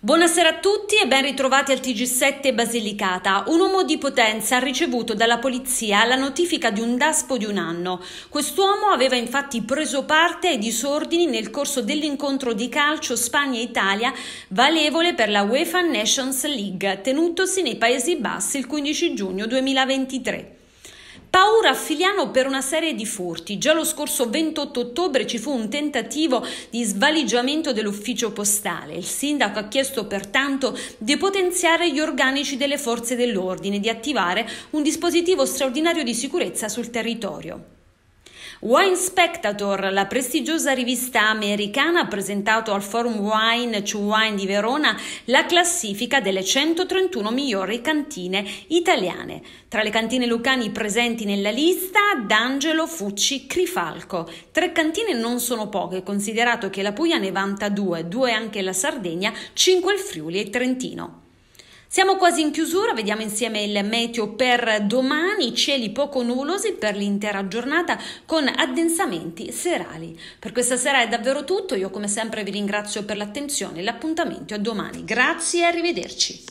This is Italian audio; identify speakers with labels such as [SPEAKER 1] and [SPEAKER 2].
[SPEAKER 1] Buonasera a tutti e ben ritrovati al TG7 Basilicata. Un uomo di potenza ha ricevuto dalla polizia la notifica di un daspo di un anno. Quest'uomo aveva infatti preso parte ai disordini nel corso dell'incontro di calcio Spagna-Italia valevole per la UEFA Nations League, tenutosi nei Paesi Bassi il 15 giugno 2023 procura a Filiano per una serie di furti. Già lo scorso 28 ottobre ci fu un tentativo di svaligiamento dell'ufficio postale. Il sindaco ha chiesto pertanto di potenziare gli organici delle forze dell'ordine, e di attivare un dispositivo straordinario di sicurezza sul territorio. Wine Spectator, la prestigiosa rivista americana, ha presentato al Forum Wine to Wine di Verona la classifica delle 131 migliori cantine italiane. Tra le cantine lucani presenti nella lista, D'Angelo, Fucci, Crifalco. Tre cantine non sono poche, considerato che la Puglia ne vanta due, due anche la Sardegna, cinque il Friuli e Trentino. Siamo quasi in chiusura, vediamo insieme il meteo per domani, cieli poco nuvolosi per l'intera giornata con addensamenti serali. Per questa sera è davvero tutto, io come sempre vi ringrazio per l'attenzione, l'appuntamento è domani. Grazie e arrivederci.